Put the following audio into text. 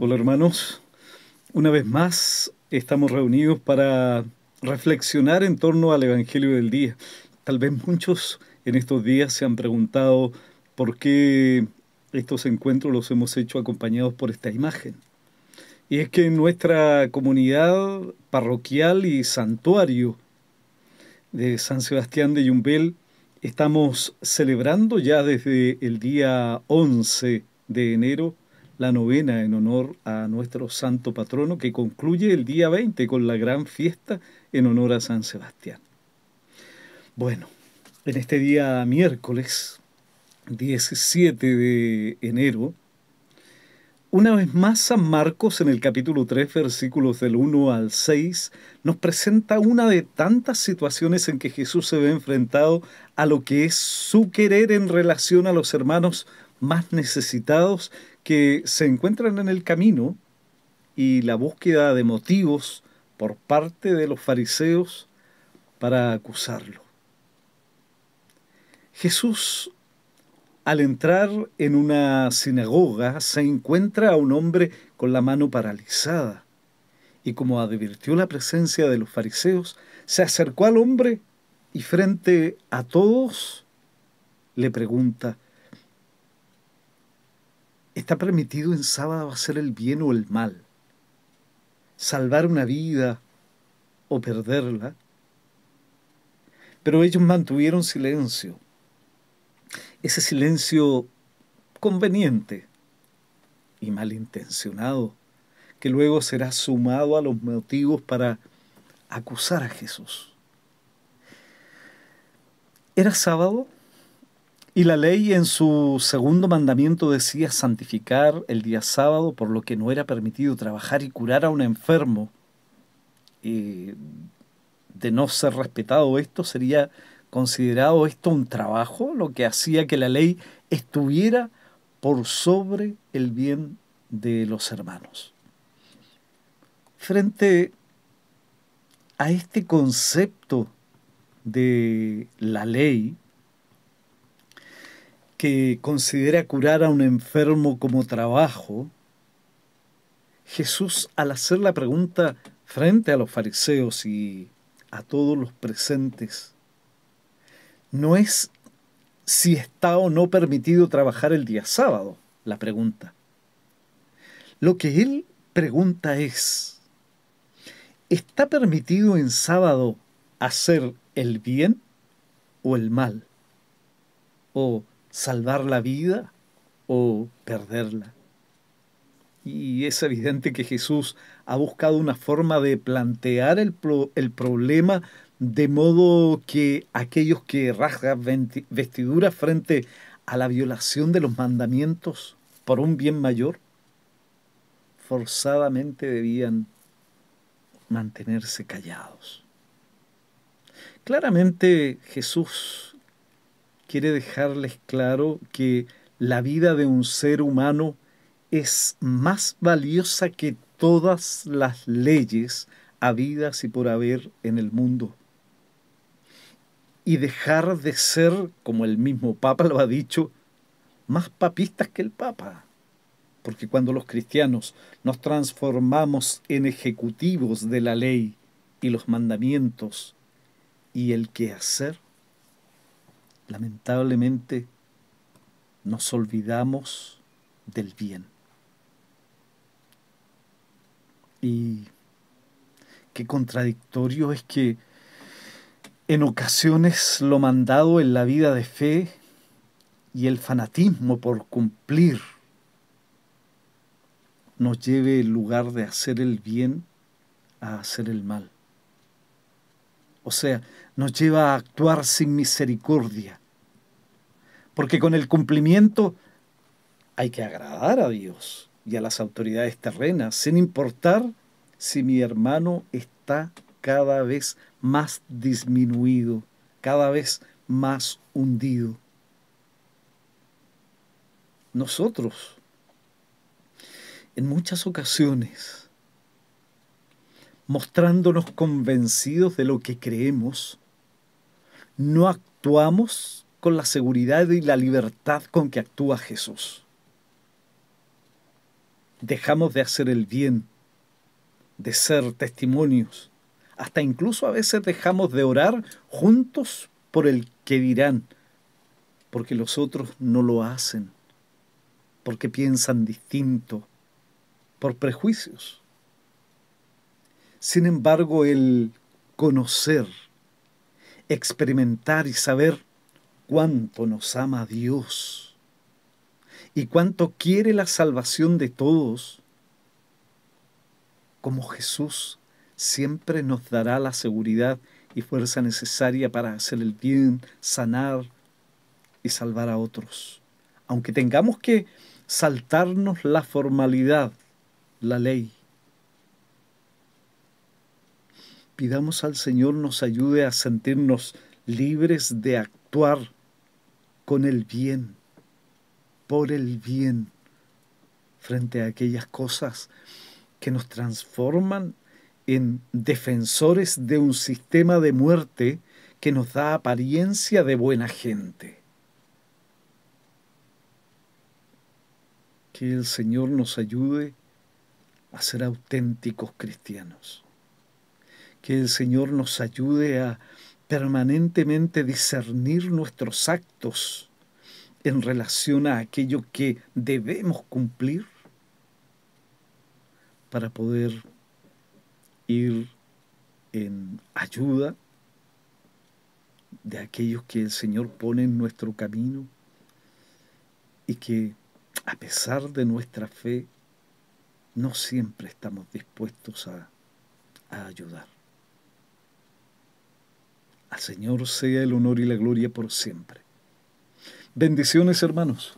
Hola hermanos, una vez más estamos reunidos para reflexionar en torno al Evangelio del Día. Tal vez muchos en estos días se han preguntado por qué estos encuentros los hemos hecho acompañados por esta imagen. Y es que en nuestra comunidad parroquial y santuario de San Sebastián de Yumbel estamos celebrando ya desde el día 11 de enero la novena en honor a nuestro santo patrono que concluye el día 20 con la gran fiesta en honor a San Sebastián. Bueno, en este día miércoles 17 de enero, una vez más San Marcos en el capítulo 3 versículos del 1 al 6 nos presenta una de tantas situaciones en que Jesús se ve enfrentado a lo que es su querer en relación a los hermanos más necesitados que se encuentran en el camino y la búsqueda de motivos por parte de los fariseos para acusarlo. Jesús, al entrar en una sinagoga, se encuentra a un hombre con la mano paralizada y como advirtió la presencia de los fariseos, se acercó al hombre y frente a todos le pregunta, está permitido en sábado hacer el bien o el mal, salvar una vida o perderla. Pero ellos mantuvieron silencio, ese silencio conveniente y malintencionado, que luego será sumado a los motivos para acusar a Jesús. Era sábado y la ley en su segundo mandamiento decía santificar el día sábado, por lo que no era permitido trabajar y curar a un enfermo. Eh, de no ser respetado esto, sería considerado esto un trabajo, lo que hacía que la ley estuviera por sobre el bien de los hermanos. Frente a este concepto de la ley, que considera curar a un enfermo como trabajo, Jesús al hacer la pregunta frente a los fariseos y a todos los presentes, no es si está o no permitido trabajar el día sábado la pregunta. Lo que él pregunta es, ¿está permitido en sábado hacer el bien o el mal? O salvar la vida o perderla. Y es evidente que Jesús ha buscado una forma de plantear el, problema de modo que aquellos que rasgan vestiduras frente a la violación de los mandamientos por un bien mayor, forzadamente debían mantenerse callados. Claramente Jesús quiere dejarles claro que la vida de un ser humano es más valiosa que todas las leyes habidas y por haber en el mundo. Y dejar de ser, como el mismo Papa lo ha dicho, más papistas que el Papa. Porque cuando los cristianos nos transformamos en ejecutivos de la ley y los mandamientos y el quehacer, lamentablemente nos olvidamos del bien. Y qué contradictorio es que en ocasiones lo mandado en la vida de fe y el fanatismo por cumplir nos lleve en lugar de hacer el bien a hacer el mal. O sea, nos lleva a actuar sin misericordia. Porque con el cumplimiento hay que agradar a Dios y a las autoridades terrenas, sin importar si mi hermano está cada vez más disminuido, cada vez más hundido. Nosotros, en muchas ocasiones, mostrándonos convencidos de lo que creemos, no actuamos con la seguridad y la libertad con que actúa Jesús. Dejamos de hacer el bien, de ser testimonios, hasta incluso a veces dejamos de orar juntos por el que dirán, porque los otros no lo hacen, porque piensan distinto, por prejuicios. Sin embargo, el conocer, experimentar y saber cuánto nos ama Dios y cuánto quiere la salvación de todos, como Jesús siempre nos dará la seguridad y fuerza necesaria para hacer el bien, sanar y salvar a otros. Aunque tengamos que saltarnos la formalidad, la ley, Pidamos al Señor nos ayude a sentirnos libres de actuar con el bien, por el bien, frente a aquellas cosas que nos transforman en defensores de un sistema de muerte que nos da apariencia de buena gente. Que el Señor nos ayude a ser auténticos cristianos que el Señor nos ayude a permanentemente discernir nuestros actos en relación a aquello que debemos cumplir para poder ir en ayuda de aquellos que el Señor pone en nuestro camino y que a pesar de nuestra fe no siempre estamos dispuestos a, ayudar. Al Señor sea el honor y la gloria por siempre. Bendiciones hermanos.